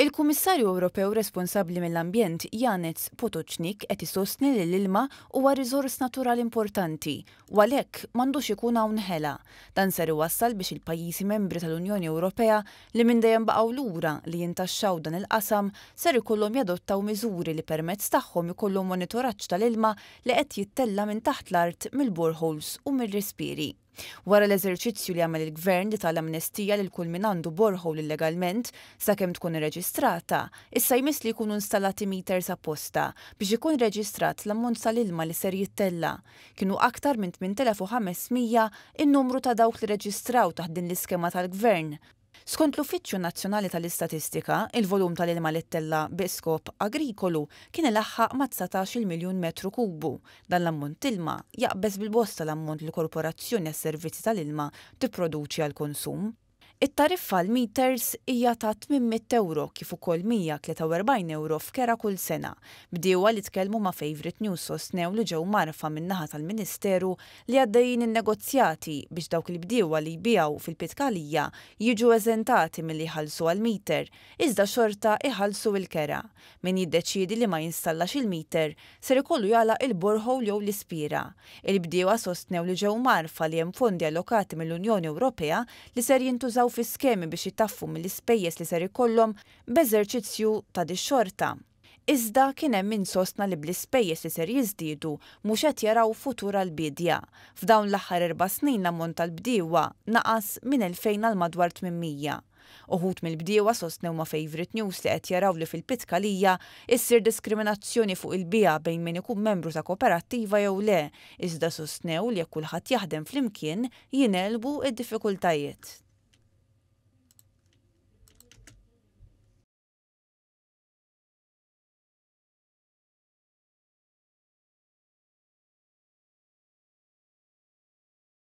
Il-Kummissarju Ewropew responsabbli mill-ambjent Janez Potoċnik qed isostni li l-ilma huwa riżors naturali importanti u għalhekk m'għandux ikun hawn ħela. Dan ser iwassal biex il-pajjiżi membri tal-Unjoni Ewropea li minn dejjem baqgħu lura li jintaxxaw dan il-qasam ser ikollhom jadottaw miżuri li permezz tagħhom ikollhom monitoraġġ tal-ilma li qed jittella minn taħt l-art mill-boreholes u mill respiri Wara l-eżerċizzju li għamel il-gvern li tal-amnestija li l-kull minn għandu borħol illegalment sakemm tkun irreġistrata, issa jmiss li jkunu installati meters apposta biex ikun reġistrat l-ammont tal-ilma li ser jittella. Kienu aktar minn 8500 in-numru ta' dawk li reġistraw taħt din l-iskema tal-gvern Skont l-Uffiċċju Nazzjonali tal-Istatistika, il-volum tal-ilma littella biskop agrikolu kien il-aħħaq ma' 19 miljun metru kubu. Dan l-ammont ilma jaqbes bil-bosta l-ammont l-Korporazzjoni għas-Servizzi tal-Ilma tipproduċi għal-konsum. It-tariffa l-meters hija ta' 800 euro kif ukoll 143 euro f'kera kull sena. Bdiewa li tkellmu ma' Favorite News sostnew li ġew marfa min-naħa tal-Ministeru li għaddejjin in-negozjati biex dawk il bdiewa li jbijaw fil-pitkalija jiġu eżentati milli jħallsu għal-meter, iżda xorta iħallsu il-kera. Min jiddeċiedi li ma jinstallax il-meter ser ikollu jala il-borħol jew l-ispira. Il-bdiewa sostnew li ġew marfa li hemm fondi allokati mill-Unjoni Ewropea li ser jintużaw fi skemi biex jitaffu mill-ispejjeż li ser ikollhom b'eżerċizzju ta' di xorta. Iżda kien hemm min sostna li bl-ispejjeż li ser jiżdiedu mhux qed jaraw futur għall bidja. F'dawn l-aħħar erba' snin l-ammont tal-bdiewa naqas minn 2000 għal madwar 800. Uħut mill-bdiewa sostnew ma' favorite news li qed jaraw li fil-pitkalija issir diskriminazzjoni fuq il-bija bejn min ikun membru ta' kooperattiva jew le, iżda sostnew li kulħadd jaħdem flimkien jinelbu id-diffikultajiet.